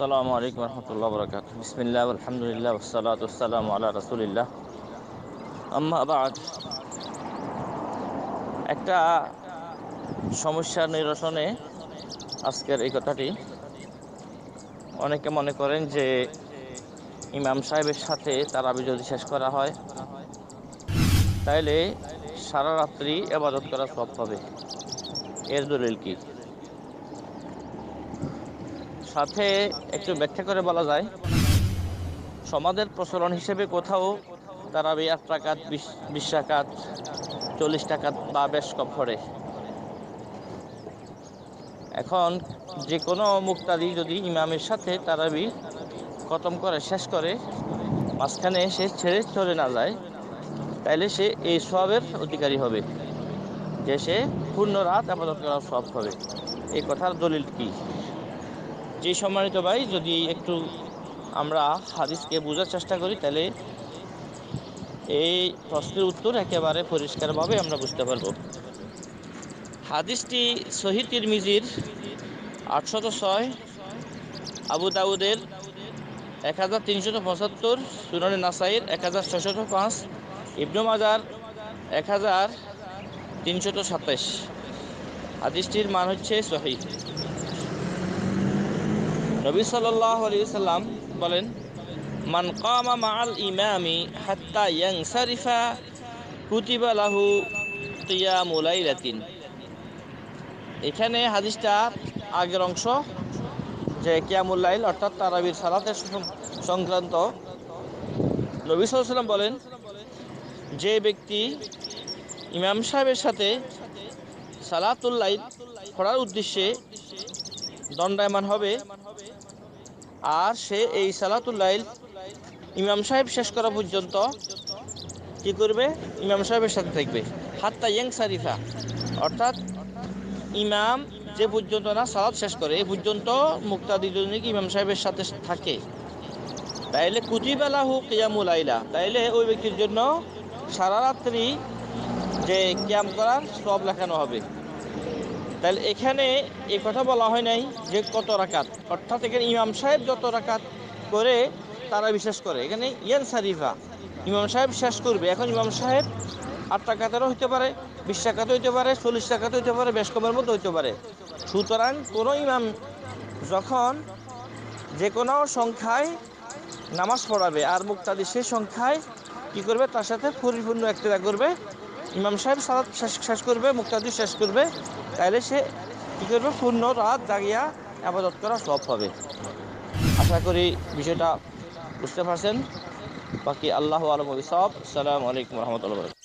আসসালামু আলাইকুম রহমতুল্লাহ বরকাত বিসমিল্লাহ আলহামদুলিল্লাহ ওসালাত আসসালাম আল্লাহ রসুলিল্লাহ আম্মা একটা সমস্যার নিরসনে আজকের এই কথাটি অনেকে মনে করেন যে ইমাম সাহেবের সাথে তার আবি যদি শেষ করা হয় তাইলে সারা রাত্রি আবাদত করা সব পাবে এর দলিল কী সাথে একটু ব্যাখ্যা করে বলা যায় সমাজের প্রচলন হিসেবে কোথাও তারা বিয়ার টাকাত বিশ টাকা চল্লিশ টাকাত বা বেশ কম করে এখন যে কোনো মুক্তাদি যদি ইমামের সাথে তারা বি খতম করে শেষ করে মাঝখানে সে ছেড়ে চলে না যায় তাহলে সে এই সবের অধিকারী হবে যে সে পূর্ণ রাত আপাতত সব হবে এই কথার দলিল কী যে সম্মানিত ভাই যদি একটু আমরা হাদিসকে বোঝার চেষ্টা করি তাহলে এই প্রশ্নের উত্তর একেবারে পরিষ্কারভাবে আমরা বুঝতে পারব হাদিসটি শহীদ তিরমিজির আটশত ছয় আবু দাউদের এক হাজার তিনশত পঁচাত্তর সুনানি নাসাইয়ের এক হাজার ছশত পাঁচ ইবনু মাজার এক হাজার তিনশত সাতাইশ হাদিসটির মান হচ্ছে শহীদ নবী সাল্লাম বলেন মান কামা মাল ইমামি হাত্তা ইয়াং সারিফা কুতিবা লাহু কিয়ামুলাইলাতিন এখানে হাদিসটা আগের অংশ যে কিয়ামুল্লাইল অর্থাৎ তারাবির সালাতের সংক্রান্ত নবী সাল্লাম বলেন যে ব্যক্তি ইমাম সাহেবের সাথে সালাতুল্লাইল পড়ার উদ্দেশ্যে দণ্ডায়মান হবে আর সে এই সালাতুল্লাইল ইমাম সাহেব শেষ করা পর্যন্ত কি করবে ইমাম সাহেবের সাথে থাকবে হাত্তা ইয়াং সারিফা অর্থাৎ ইমাম যে পর্যন্ত না সালাদ শেষ করে এ পর্যন্ত মুক্তাদি যদি ইমাম সাহেবের সাথে থাকে তাইলে কুতিবেলা হোক কিয়ামুল আইলা তাইলে ওই ব্যক্তির জন্য সারা রাত্রি যে ক্যাম্প করার সব লেখানো হবে তাহলে এখানে এ কথা বলা হয় নাই যে কত রাকাত অর্থাৎ এখানে ইমাম সাহেব যত রাকাত করে তারা বিশ্বাস করে এখানে ইয়ান সারিফা ইমাম সাহেব শেষ করবে এখন ইমাম সাহেব আট টাকাতেরও হইতে পারে বিশ টাকাতে হইতে পারে চল্লিশ টাকাতে হইতে পারে বেশ কমের মতো হইতে পারে সুতরাং কোনো ইমাম যখন যে কোনো সংখ্যায় নামাজ পড়াবে আর মুক্তাদি সেই সংখ্যায় কি করবে তার সাথে পরিপূর্ণ একটা করবে ইমাম সাহেব সালাদ শেষ শেষ করবে মুক্তাদি শেষ করবে তাহলে সে কী করবে পূর্ণ রাত জাগিয়া আবাদত করা সব হবে আশা করি বিষয়টা বুঝতে পারছেন বাকি আল্লাহ আলম সব সালাম আলাইকুম রহমতুল্লাহ